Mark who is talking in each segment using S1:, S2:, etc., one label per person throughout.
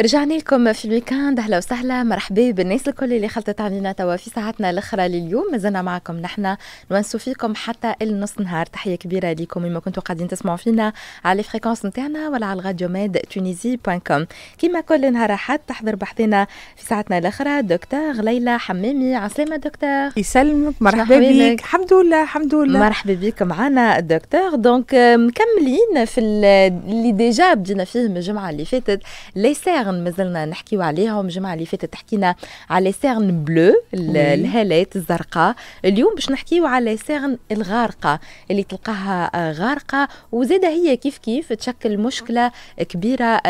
S1: رجعنا لكم في الويكاند اهلا وسهلا مرحبا بالناس الكل اللي خلطت علينا توا في ساعتنا الاخرى لليوم مازلنا معكم نحن نونسو فيكم حتى النص نهار تحيه كبيره ليكم وما كنتوا قاعدين تسمعوا فينا على فريكونس نتاعنا ولا على الراديو ميد تونيزي بوان كوم كيما كل نهار احد تحضر بحثنا في ساعتنا الاخرى دكتور ليلى حمامي عسلامه دكتور يسلمك مرحبا بك الحمد لله الحمد لله مرحبا بك معنا الدكتور دونك مكملين في اللي ديجا بدينا فيه من الجمعه اللي فاتت لي سير سيرن مازلنا نحكيو عليهم الجمعه اللي فاتت حكينا على سيرن بلو الهالات الزرقاء اليوم باش نحكيو على سيرن الغارقه اللي تلقاها غارقه وزاده هي كيف كيف تشكل مشكله كبيره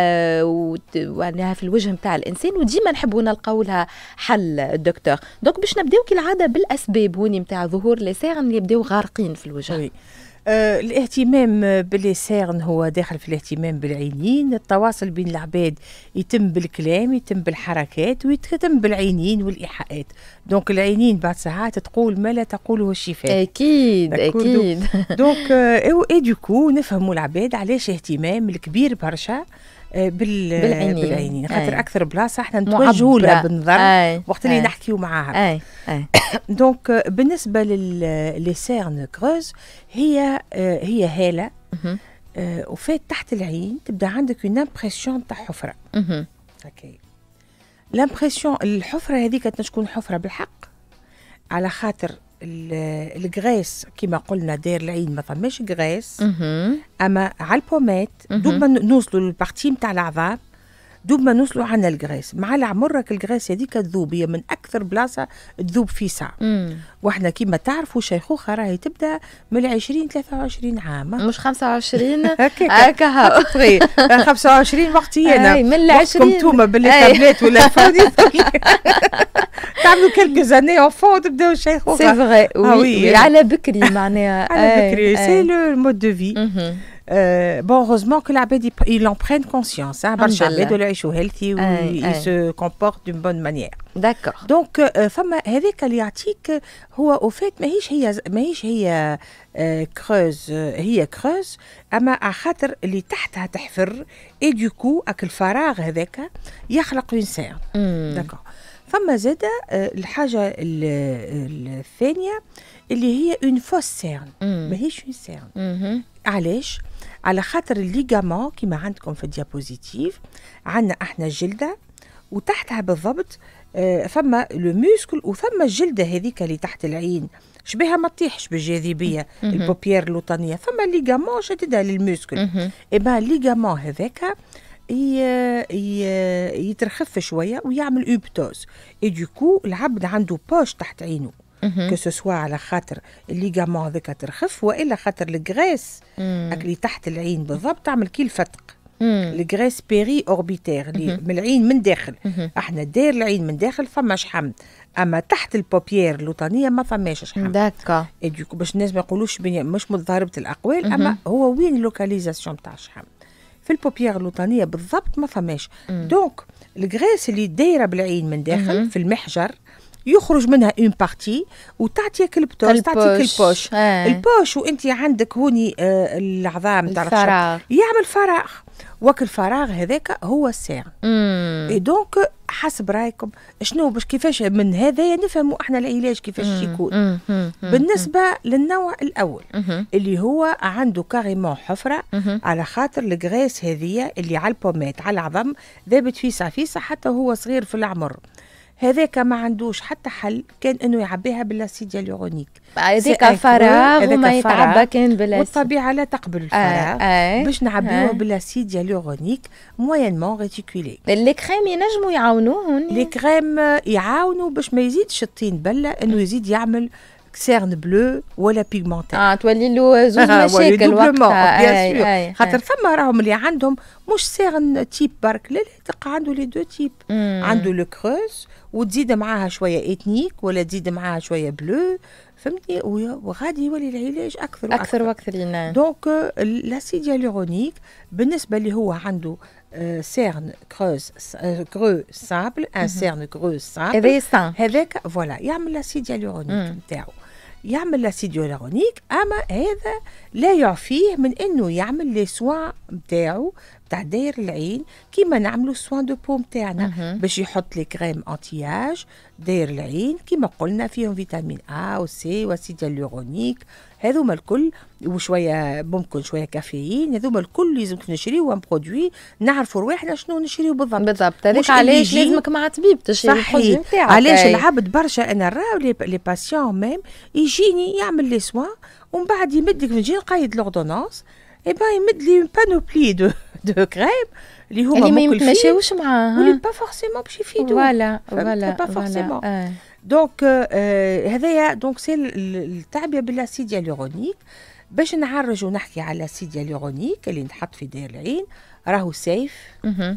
S1: وانها في الوجه نتاع الانسان وديما نحبوا نلقاو لها حل دكتور دوك باش نبداو كالعاده
S2: بالاسباب هوني نتاع ظهور لي سيرن اللي يبداو غارقين في الوجه آه، الاهتمام باللي هو داخل في الاهتمام بالعينين التواصل بين العباد يتم بالكلام يتم بالحركات ويتم بالعينين والإيحاءات دونك العينين بعد ساعات تقول ما لا تقوله الشفاه اكيد اكيد دونك آه اي دوكو نفهموا العباد علاش اهتمام الكبير برشا آه، بالعينين, بالعينين. خاطر اكثر بلاصه احنا نتوجهوا لها بالنظر وقت اللي نحكيو معاها أي. أي. دونك euh, بالنسبه للي سيرن كروز هي آه، هي هاله آه، وفات تحت العين تبدا عندك اون امبرسيون تاع حفره اوكي لامبرسيون الحفره هذيك تكون حفره بالحق على خاطر الغريس كما قلنا دير العين ما فماش غريس اما على البومات دوك نوصلوا للبارتي نتاع العظام دوب ما نوصلوا عنا الجراس مع العمر راك الجراس هذيك تذوب هي من اكثر بلاصه تذوب في ساعه واحنا كيما تعرفوا شيخوخه راهي تبدا من 20 23 عام مش 25 هكا هكا 25 وقتي انا اي من 20 انتوما باللي قبلات ولا فاضي تعملوا كلكو زاني اونفون تبداو شيخوخه سي فغي وي على بكري معناها على بكري سي لو مود دو في بون هوزمون كو العباد يلون برين كونسيونس برشا عباد ولا يعيشوا هيلثي وي سو كومبورت دون بون مانيير داكور دونك فما هذاك اللي يعطيك هو اوفيت ماهيش هي ماهيش هي كروز هي كروز اما على خاطر اللي تحتها تحفر اي دوكو اك الفراغ هذاك يخلق اون سيرن داكور فما زادة الحاجه الثانيه اللي هي اون فوس سيرن ماهيش اون سيرن علاش على خاطر الليجامون كيما عندكم في الديابوزيتيف عندنا احنا الجلده وتحتها بالضبط آه، فما لو موسكل وفما الجلده هذيك اللي تحت العين شبيها ما تطيحش بالجاذبيه البوبيير الوطنيه فما ليجامون شددها للموسكل اما إيه الليجامون هذاك يترخف شويه ويعمل اوبتوز اي دوكو العبد عنده بوش تحت عينه كو سوسوا على خاطر الليغامون هذاك ترخف والا خاطر الجريس اللي تحت العين بالضبط تعمل كي الفتق الجريس بيري اوربيتير اللي من العين من داخل احنا داير العين من داخل فما شحم اما تحت البوبيير اللوطانيه ما فماش شحم داكا باش الناس ما يقولوش مش متضاربه الاقوال اما هو وين اللوكاليزاسيون تاع الشحم في البوبيير اللوطانيه بالضبط ما فماش دونك الجريس اللي دايره بالعين من داخل في المحجر يخرج منها اون بارتي وتعطيك البتوش تعطيك البوش آه. البوش وانت عندك هوني آه، العظام تاع الفراغ يعمل فراغ وك الفراغ هذاك هو الساعة اي دونك حسب رايكم شنو باش كيفاش من هذايا نفهموا احنا العلاج كيفاش يكون بالنسبه للنوع الاول اللي هو عنده كاريمون حفره على خاطر الكغيس هذه اللي على البومات على العظم ذابت فيسع فيسع حتى هو صغير في العمر هذاك ما عندوش حتى حل كان انه يعبيها بالاسيد اليورونيك هذاك فراغ وما يتعبى كان بالاسيد والطبيعه لا تقبل آه، الفراغ آه آه باش نعبيوه آه. بالاسيد اليورونيك موينمون ريتيكولي لي كريم ينجموا يعاونوه لي كريم يعاونوا باش ما يزيدش الطين بله انه يزيد يعمل سيرن بلو ولا بيغمونتير اه تولي له زوج مشاكل وقتها بيان سور خاطر ثم راهم اللي عندهم مش سيرن تيب برك لا لا تلقى عنده لي دو تيب مم. عنده لو كروز وتزيد معاها شويه اتنيك ولا تزيد معاها شويه بلو فهمتني وغادي يولي العلاج اكثر واكثر اكثر واكثر نعم دونك لاسيد هيالورونيك بالنسبه اللي هو عنده سيرن كروز كرو سابل ان سيرن كرو سابل هذاك فوالا يعمل لاسيد هيالورونيك نتاعو يعمل لاسيد يولارونيك اما هذا لا يعفيه من انه يعمل لي سوان نتاعو تاع داير العين كيما نعملوا سوان دو بو نتاعنا باش يحط لي كريم انتياج داير العين كيما قلنا فيهم فيتامين ا وسي واسيد هيالورونيك هذوما الكل وشويه ممكن شويه كافيين هذوما الكل لازم نشريو وان برودوي نعرفوا رواحنا شنو نشريو بالضبط بالضبط هذاك علاش لازمك مع طبيب تشري البرودوي نتاعك علاش العبد برشا انا راهو لي باسيون ميم يجيني يعمل لي سوان ومن بعد يمدك من جي نقيد لوردونونس اي با يمد لي إيه بانوبلي دو دو كريم اللي هما اللي ما يتماشاوش معاه واللي با فورسيمون باش يفيدوا فوالا فوالا با فورسيمون دونك هذايا دونك سي التعبئه بالاسيد هيالورونيك باش نعرج ونحكي على الاسيد هيالورونيك اللي نحط في دير العين راهو سيف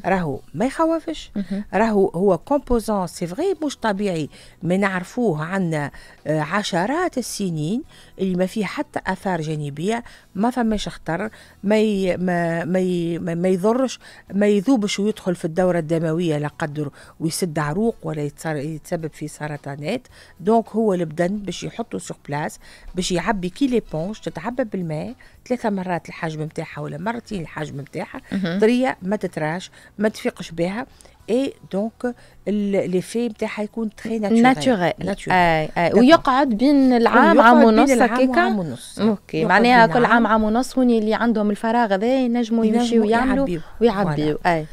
S2: راهو ما يخوفش راهو هو كومبوزون سي فغي مش طبيعي ما نعرفوه عندنا آه، عشرات السنين اللي ما فيه حتى اثار جانبيه ما فماش خطر ما ي... ما ما, ي... ما يضرش ما يذوبش ويدخل في الدوره الدمويه لا قدر ويسد عروق ولا يتصار... يتسبب في سرطانات دونك هو البدن باش يحطه سوغ بلاس باش يعبي كي ليبونج تتعبى بالماء ثلاثه مرات الحجم نتاعها ولا مرتين الحجم نتاعها طريه ما تتراش تاعش ما تفيقش بها اي دونك في نتاعها يكون تري ناتشورال ناتشورال
S1: ويقعد بين العام عام ونص هكاك عام
S2: ونص اوكي معناها كل عام
S1: عام ونص هوني اللي عندهم الفراغ هذا ينجموا يمشيوا يعملوا ويعبيوا
S2: اي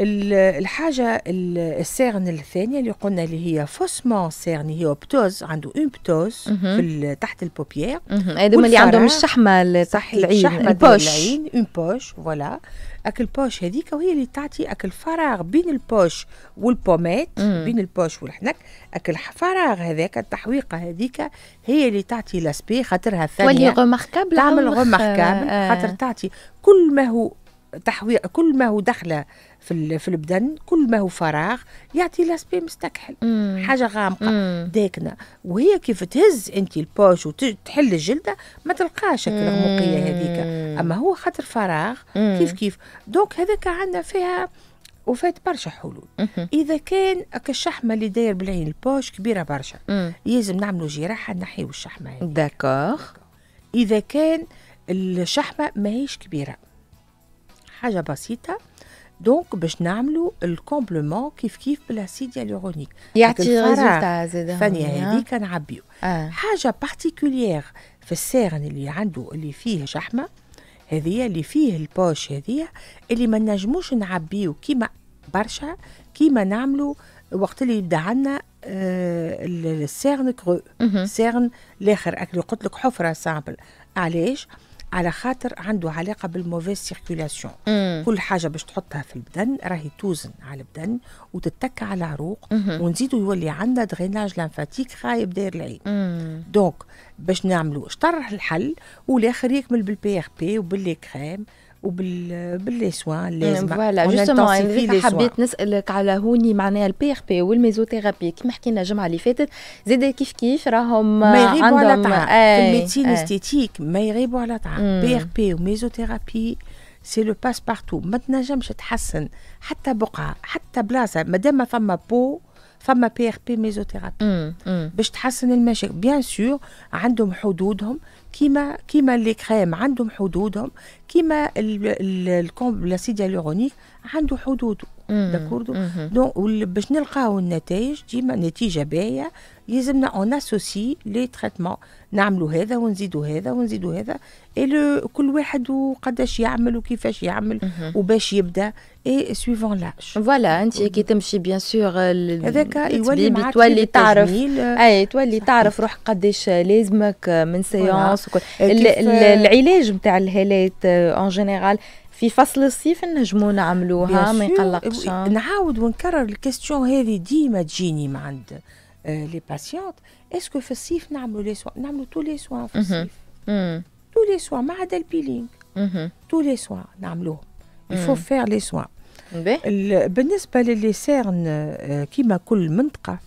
S2: الحاجة السيرن الثانية اللي قلنا اللي هي فوسمون سيرن هي بتوز عنده اون بتوز في تحت البوبيير هذوما اللي عندهم
S1: الشحمة تحت العين العين
S2: اون بوش فوالا اكل بوش هذيك وهي اللي تعطي اكل فراغ بين البوش والبومات بين البوش والحنك اكل فراغ هذاك التحويقه هذيك هي اللي تعطي لاسبي خاطرها الثانيه تولي غوماركابل تعمل غوماركابل آه. خاطر تعطي كل ما هو تحويق كل ما هو دخله في في البدن كل ما هو فراغ يعطي لاسبي مستكحل مم. حاجه غامقه مم. داكنه وهي كيف تهز انت البوش وتحل الجلده ما تلقاش الغموقيه هذيك اما هو خاطر فراغ مم. كيف كيف دونك هذاك عندنا فيها وفات برشا حلول اذا كان الشحمه اللي داير بالعين البوش كبيره برشا لازم نعملوا جراحه نحيو الشحمه هذه داكوغ اذا كان الشحمه ماهيش كبيره حاجه بسيطه دونك باش نعملوا الكومبلومون كيف كيف بالاسيد هيالورونيك يعطي ريزولتا زاد الفنيه آه. هذيك نعبيو آه. حاجه بارتيكولير في السيرن اللي عنده اللي فيه شحمه هذه اللي فيه البوش هذه اللي ما نجموش نعبيو كيما برشا كيما نعملوا وقت اللي يبدا عندنا آه، السيرن كرو سيرن الاخر اللي قلت لك حفره سامبل علاش؟ على خاطر عنده علاقه بالموفيز سيركولاسيون كل حاجه باش تحطها في البدن راهي توزن على البدن وتتك على العروق ونزيدو يولي عندنا دريناج لمفاتيك خايب داير العين دونك باش نعملو شطر الحل والاخر يكمل بالبي ار بي وباللي كريم وباللي سوا اللازمه نعم، فوالا جوستومون حبيت
S1: نسالك على هوني معناها البي ار بي والميزوثيرابي كيما حكينا الجمعه اللي فاتت زاد كيف كيف راهم ما يغيبوا على تعب إيه، الميديسين إيه.
S2: استيتيك ما يغيبوا على تعب بي ار بي وميزوثيرابي سي لو باس بارتو ما تنجمش تحسن حتى بقعه حتى بلاصه مادام ما فما بو فما بي ار بي ميزوثيرابي باش تحسن المشاكل بيان سور عندهم حدودهم كيما كيما لي كريم عندهم حدودهم كيما الكومب لاسيد هيالورونيك عنده حدوده داكوردو دونك باش نلقاو النتائج ديما نتيجه باهيه يلزمنا اون اسوسي لي تريتمون نعملوا هذا ونزيدوا هذا ونزيدوا هذا إيه كل واحد وقداش يعمل وكيفاش يعمل وباش يبدا اي سويفون لاش فوالا انت كي تمشي بيان سور هذاك يولي معك تولي تعرف اي تولي تعرف
S1: روحك قداش لازمك من سيونس العلاج نتاع الهالات اون آه، جينيرال في فصل الصيف نجمو نعملوها ما يقلقش
S2: نعاود ونكرر الكيستيون هذه ديما تجيني من عند لي باسيونت اسكو في الصيف نعملو لي سوا نعملو تو لي سوا في الصيف تو لي سوا ما عدا البيلينغ تو لي سوا نعملوهم يفو فير لي سوا بالنسبه للي سيرن آه، كيما كل منطقه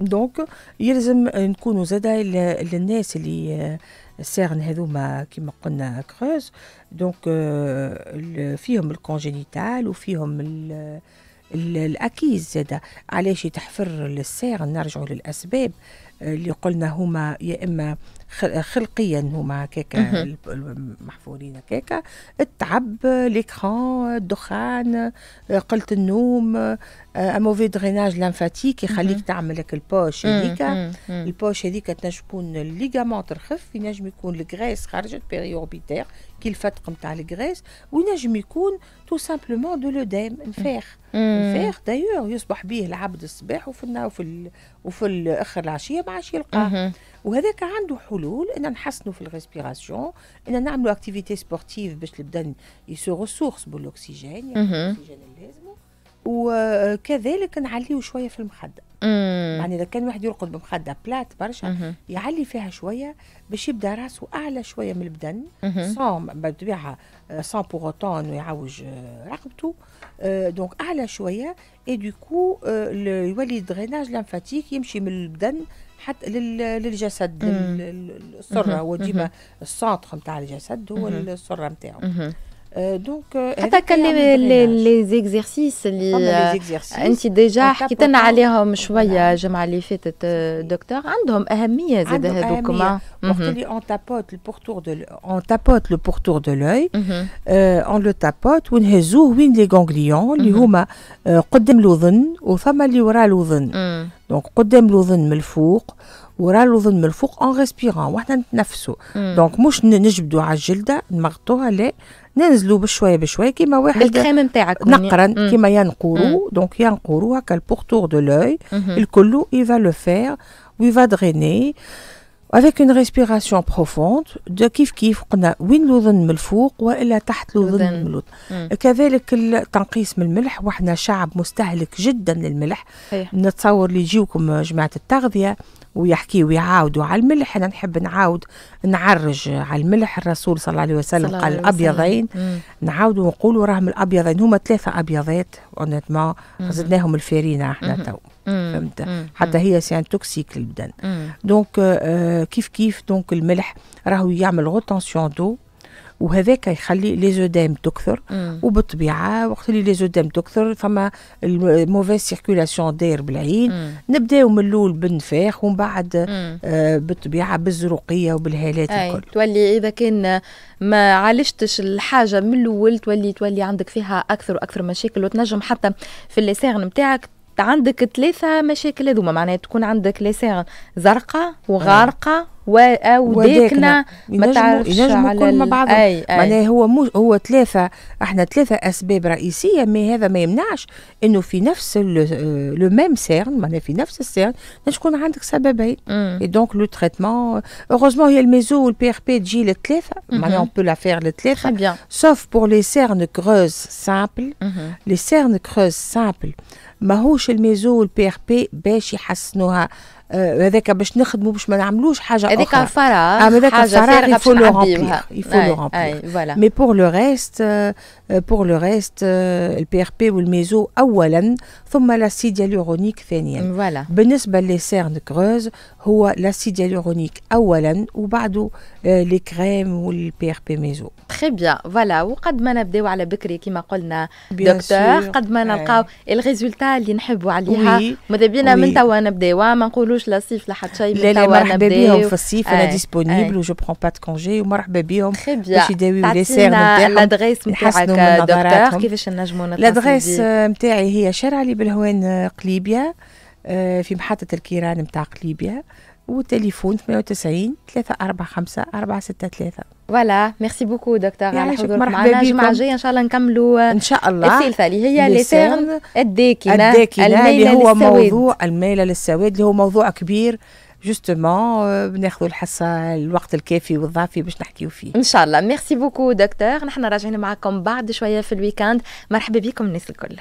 S2: دونك يلزم نكونوا زاد للناس اللي آه، السيرن هذوما كما قلنا كروز دونك euh, فيهم الكونجينيتال وفيهم الأكيز زادة علاش تحفر للساعة نرجعوا للأسباب آه، اللي قلنا هما يا إما خلقيا هما كيكا محفورين كيكا التعب ليكران الدخان آه، قلة النوم موفي دريناج لمفاتيك يخليك تعمل لك البوش هذيك البوش هذيك تنجم تكون الليغامون ترخف ينجم يكون الكريس خرجت بيريوربيتير كي الفتق نتاع الكريس وينجم يكون تو سامبلومون دو لوديم الفيخ الفيخ دايوغ يصبح به العبد الصباح وفي النهار وفي وفي الاخر العشيه ما عادش يلقاه mm-hmm. وهذاك عنده حلول ان نحسنوا في الريسبيراسيون ان نعملوا اكتيفيتي سبورتيف باش البدن يسو ريسورس بالاكسجين يعني mm-hmm. الاكسجين اللازم وكذلك آه، نعليه شويه في المخده مم. يعني اذا كان واحد يرقد بمخده بلات برشا مم. يعلي فيها شويه باش يبدا راسه اعلى شويه من البدن صام بالطبيعه سون بوغ اوتون يعوج آه، رقبته دونك آه، اعلى شويه اي آه، دوكو يولي دريناج لمفاتيك يمشي من البدن حتى للجسد السره هو ديما السونتر نتاع الجسد هو السره نتاعو دونك euh, حتى euh, كان لي
S1: لي زيكزيرسيس اللي انت ديجا حكيت لنا عليهم شويه الجمعه اللي فاتت آه، دكتور عندهم اهميه زاد هذوكما قلت لي
S2: اون تابوت البورتور دو اون تابوت لو بورتور دو لوي اون لو تابوت ونهزوه وين لي غونغليون اللي هما آه، قدام الاذن وثما اللي وراء الاذن دونك قدام الاذن من الفوق ورا الاذن من الفوق اون ريسبيرون وحنا نتنفسوا دونك مش نجبدوا على الجلده نمغطوها لا ننزلوا بشويه بشويه كيما واحد بالكريم نتاعك نقرا كيما ينقرو دونك ينقرو هكا البورتور دو لوي الكل يفا لو فير ويفا دريني افيك اون ريسبيراسيون بروفوند دو كيف كيف قلنا وين لوظن من الفوق والا تحت لوظن من الوظن كذلك التنقيس من الملح وحنا شعب مستهلك جدا للملح نتصور اللي يجيوكم جماعه التغذيه ويحكي ويعاودوا على الملح انا نحب نعاود نعرج على الملح الرسول صلى الله عليه وسلم الله قال الابيضين نعاودوا ونقولوا راهم الابيضين هما ثلاثه ابيضات اونيتمون زدناهم الفارينه احنا تو فهمت حتى هي سي ان توكسيك للبدن دونك آه كيف كيف دونك الملح راهو يعمل غوتونسيون دو وهذاك يخلي لي زودام تكثر وبالطبيعه وقت اللي لي زودام تكثر فما الموفيز سيركولاسيون داير بالعين نبداو من الاول بالنفاخ ومن بعد آه بالطبيعه بالزروقيه وبالهالات الكل
S1: تولي اذا كان ما عالجتش الحاجه من الاول تولي تولي عندك فيها اكثر واكثر مشاكل وتنجم حتى في اللسان نتاعك عندك ثلاثة مشاكل هذوما معناها تكون عندك لسان زرقاء
S2: وغارقة و او ديكنا ما تعرفش على ال... بعض أي أي. معناها هو مو هو ثلاثه احنا ثلاثه اسباب رئيسيه ما هذا ما يمنعش انه في نفس لو ميم سيرن معناها في نفس السيرن تكون عندك سببين دونك لو تريتمون اوروزمون هي الميزو والبي ار بي تجي للثلاثه معناها اون بو لا فير للثلاثه سوف بور لي سيرن كروز سامبل لي سيرن كروز سامبل ماهوش الميزو والبي ار بي باش يحسنوها آه، هذاك باش نخدموا باش ما نعملوش حاجه هذاك اخرى فراغ هذاك فراغ يفو لو رومبلير يفو لو رومبلير مي بور لو ريست بور لو ريست البي ار بي والميزو اولا ثم لاسيد هيالورونيك ثانيا فوالا بالنسبه للسيرن كروز هو لاسيد هيالورونيك اولا وبعده لي كريم والبي ار بي ميزو
S1: تري بيان فوالا وقد ما نبداو على بكري كما قلنا دكتور قد ما نلقاو الريزولتا اللي نحبوا عليها ماذا بينا من توا نبداو ما نقولوا لا صيف لا حتى شيء لا لا مرحبا بهم في الصيف انا ديسبونيبل آه، آه.
S2: وجو برون با دو كونجي ومرحبا بهم باش يداويو لي سير نتاعهم لادريس نتاعك دكتور كيفاش نجمو لادغيس نتاعي هي شارع لي بالهوان قليبيا آه، في محطة الكيران نتاع قليبيا وتليفون 98 345 463
S1: فوالا ميرسي بوكو دكتور على حضورك معنا الجمعه الجايه ان شاء الله نكملوا ان شاء الله الثالثه اللي هي لسان الداكنه الداكنه اللي هو موضوع
S2: الميله للسواد اللي هو موضوع كبير جوستومون آه، بناخذوا الحصه الوقت الكافي والضافي باش نحكيو فيه ان شاء الله ميرسي بوكو
S1: دكتور نحن راجعين معكم بعد شويه في الويكاند مرحبا بكم الناس الكل